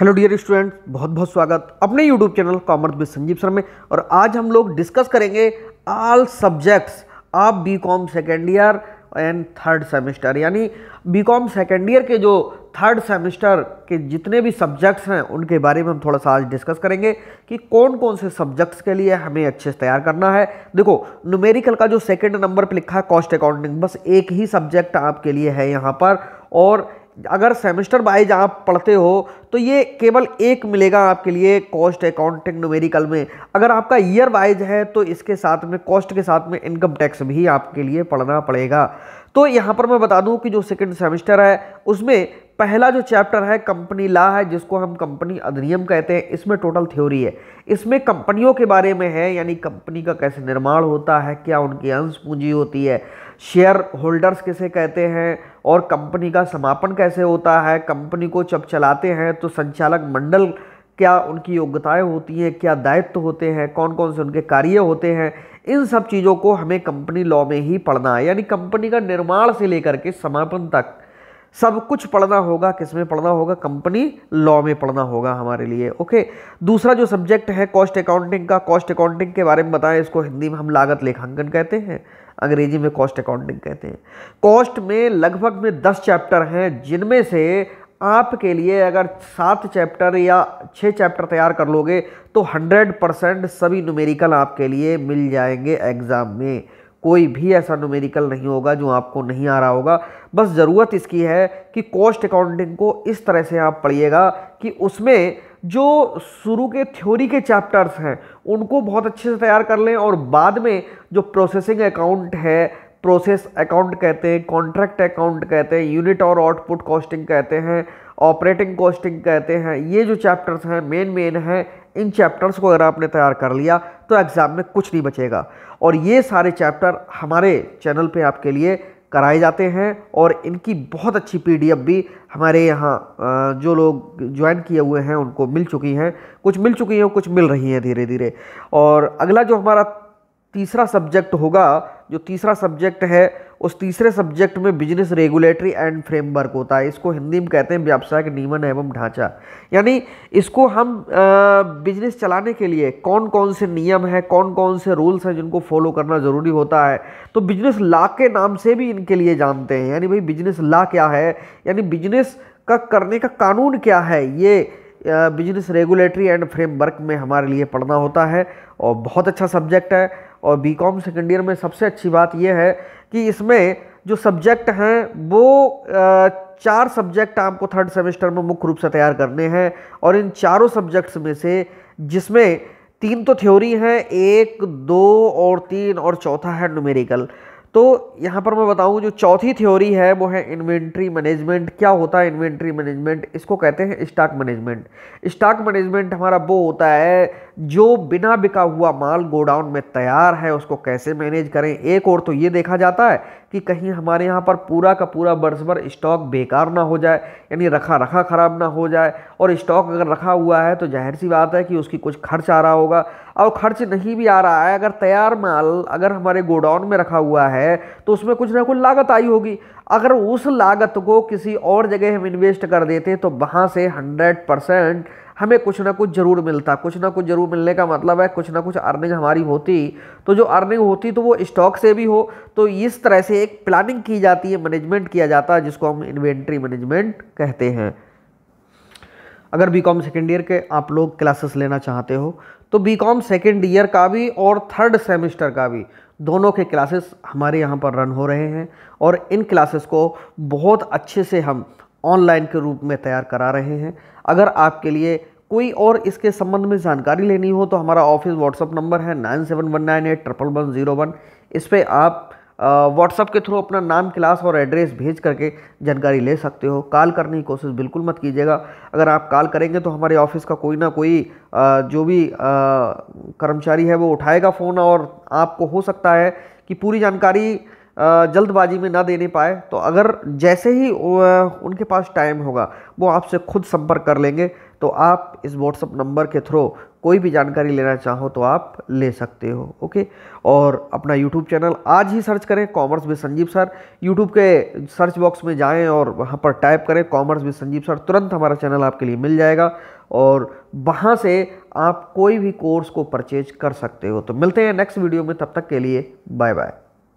hello dear student बहुत बहुत स्वागत अपने YouTube channel commerce with Sanjeev sir में और आज हम लोग डिस्कस करेंगे all subjects of B com second year and third semester यानी बी कॉम सेकेंड ईयर के जो थर्ड सेमेस्टर के जितने भी सब्जेक्ट्स हैं उनके बारे में हम थोड़ा सा आज डिस्कस करेंगे कि कौन कौन से सब्जेक्ट्स के लिए हमें अच्छे से तैयार करना है देखो न्यूमेरिकल का जो सेकेंड नंबर पर लिखा है कॉस्ट अकाउंटिंग बस एक ही सब्जेक्ट आपके लिए है यहाँ पर और अगर सेमेस्टर वाइज आप पढ़ते हो तो ये केवल एक मिलेगा आपके लिए कॉस्ट अकाउंटिंग नोमेरिकल में अगर आपका ईयर वाइज है तो इसके साथ में कॉस्ट के साथ में इनकम टैक्स भी आपके लिए पढ़ना पड़ेगा तो यहाँ पर मैं बता दूँ कि जो सेकेंड सेमेस्टर है उसमें पहला जो चैप्टर है कंपनी ला है जिसको हम कंपनी अधिनियम कहते हैं इसमें टोटल थ्योरी है इसमें कंपनियों के बारे में है यानी कंपनी का कैसे निर्माण होता है क्या उनकी अंश पूंजी होती है शेयर होल्डर्स किसे कहते हैं और कंपनी का समापन कैसे होता है कंपनी को जब चलाते हैं तो संचालक मंडल क्या उनकी योग्यताएं होती हैं क्या दायित्व होते हैं कौन कौन से उनके कार्य होते हैं इन सब चीज़ों को हमें कंपनी लॉ में ही पढ़ना है यानी कंपनी का निर्माण से लेकर के समापन तक सब कुछ पढ़ना होगा किस में पढ़ना होगा कंपनी लॉ में पढ़ना होगा हमारे लिए ओके दूसरा जो सब्जेक्ट है कॉस्ट अकाउंटिंग का कॉस्ट अकाउंटिंग के बारे में बताएं इसको हिंदी में हम लागत लेखांकन कहते हैं अंग्रेजी में कॉस्ट अकाउंटिंग कहते हैं कॉस्ट में लगभग में दस चैप्टर हैं जिनमें से आपके लिए अगर सात चैप्टर या छः चैप्टर तैयार कर लोगे तो हंड्रेड परसेंट सभी न्यूमेरिकल आपके लिए मिल जाएंगे एग्ज़ाम में कोई भी ऐसा न्यूमेरिकल नहीं होगा जो आपको नहीं आ रहा होगा बस ज़रूरत इसकी है कि कॉस्ट अकाउंटिंग को इस तरह से आप पढ़िएगा कि उसमें जो शुरू के थ्योरी के चैप्टर्स हैं उनको बहुत अच्छे से तैयार कर लें और बाद में जो प्रोसेसिंग अकाउंट है प्रोसेस अकाउंट कहते हैं कॉन्ट्रैक्ट अकाउंट कहते हैं यूनिट और आउटपुट कॉस्टिंग कहते हैं ऑपरेटिंग कॉस्टिंग कहते हैं ये जो चैप्टर्स हैं मेन मेन हैं इन चैप्टर्स को अगर आपने तैयार कर लिया तो एग्ज़ाम में कुछ नहीं बचेगा और ये सारे चैप्टर हमारे चैनल पे आपके लिए कराए जाते हैं और इनकी बहुत अच्छी पीडीएफ भी हमारे यहाँ जो लोग ज्वाइन किए हुए हैं उनको मिल चुकी हैं कुछ मिल चुकी हैं कुछ मिल रही हैं धीरे धीरे और अगला जो हमारा तीसरा सब्जेक्ट होगा जो तीसरा सब्जेक्ट है उस तीसरे सब्जेक्ट में बिजनेस रेगुलेटरी एंड फ्रेमवर्क होता है इसको हिंदी में कहते हैं व्यावसायिक नियमन एवं ढांचा यानी इसको हम बिजनेस चलाने के लिए कौन कौन से नियम हैं कौन कौन से रूल्स हैं जिनको फॉलो करना ज़रूरी होता है तो बिजनेस ला के नाम से भी इनके लिए जानते हैं यानी भाई बिजनेस ला क्या है यानी बिजनेस का करने का कानून क्या है ये बिजनेस रेगुलेटरी एंड फ्रेमवर्क में हमारे लिए पढ़ना होता है और बहुत अच्छा सब्जेक्ट है और बी कॉम सेकेंड ईयर में सबसे अच्छी बात यह है कि इसमें जो सब्जेक्ट हैं वो चार सब्जेक्ट आपको थर्ड सेमेस्टर में मुख्य रूप से तैयार करने हैं और इन चारों सब्जेक्ट्स में से जिसमें तीन तो थ्योरी हैं एक दो और तीन और चौथा है न्यूमेरिकल तो यहाँ पर मैं बताऊँ जो चौथी थ्योरी है वो है इन्वेंट्री मैनेजमेंट क्या होता है इन्वेंट्री मैनेजमेंट इसको कहते हैं स्टॉक मैनेजमेंट स्टॉक मैनेजमेंट हमारा वो होता है जो बिना बिका हुआ माल गोडाउन में तैयार है उसको कैसे मैनेज करें एक और तो ये देखा जाता है कि कहीं हमारे यहाँ पर पूरा का पूरा बर्स भर स्टॉक बेकार ना हो जाए यानी रखा रखा ख़राब ना हो जाए और स्टॉक अगर रखा हुआ है तो जाहिर सी बात है कि उसकी कुछ खर्च आ रहा होगा और खर्च नहीं भी आ रहा है अगर तैयार माल अगर हमारे गोडाउन में रखा हुआ है तो उसमें कुछ ना कुछ लागत आई होगी अगर उस लागत को किसी और जगह हम इन्वेस्ट कर देते तो वहाँ से हंड्रेड परसेंट हमें कुछ ना कुछ ज़रूर मिलता कुछ ना कुछ ज़रूर मिलने का मतलब है कुछ ना कुछ अर्निंग हमारी होती तो जो अर्निंग होती तो वो स्टॉक से भी हो तो इस तरह से एक प्लानिंग की जाती है मैनेजमेंट किया जाता है जिसको हम इन्वेंट्री मैनेजमेंट कहते हैं अगर बी कॉम सेकेंड ईयर के आप लोग क्लासेस लेना चाहते हो तो बी कॉम सेकेंड ईयर का भी और थर्ड सेमेस्टर का भी दोनों के क्लासेस हमारे यहाँ पर रन हो रहे हैं और इन क्लासेस को बहुत अच्छे से हम ऑनलाइन के रूप में तैयार करा रहे हैं अगर आपके लिए कोई और इसके संबंध में जानकारी लेनी हो तो हमारा ऑफिस व्हाट्सअप नंबर है nine seven one nine eight triple one zero one इस पर आप व्हाट्सअप के थ्रू अपना नाम क्लास और एड्रेस भेज करके जानकारी ले सकते हो कॉल करने की कोशिश बिल्कुल मत कीजिएगा अगर आप कॉल करेंगे तो हमारे ऑफिस का कोई ना कोई आ, जो भी आ, कर्मचारी है वो उठाएगा फ़ोन और आपको हो सकता है कि पूरी जानकारी जल्दबाजी में ना देने पाए तो अगर जैसे ही उनके पास टाइम होगा वो आपसे खुद संपर्क कर लेंगे तो आप इस व्हाट्सअप नंबर के थ्रू कोई भी जानकारी लेना चाहो तो आप ले सकते हो ओके और अपना यूट्यूब चैनल आज ही सर्च करें commerce with Sanjeev sir YouTube के सर्च बॉक्स में जाएं और वहाँ पर टाइप करें कॉमर्स विद संजीव सर तुरंत हमारा चैनल आपके लिए मिल जाएगा और वहाँ से आप कोई भी कोर्स को परचेज कर सकते हो तो मिलते हैं नेक्स्ट वीडियो में तब तक के लिए बाय बाय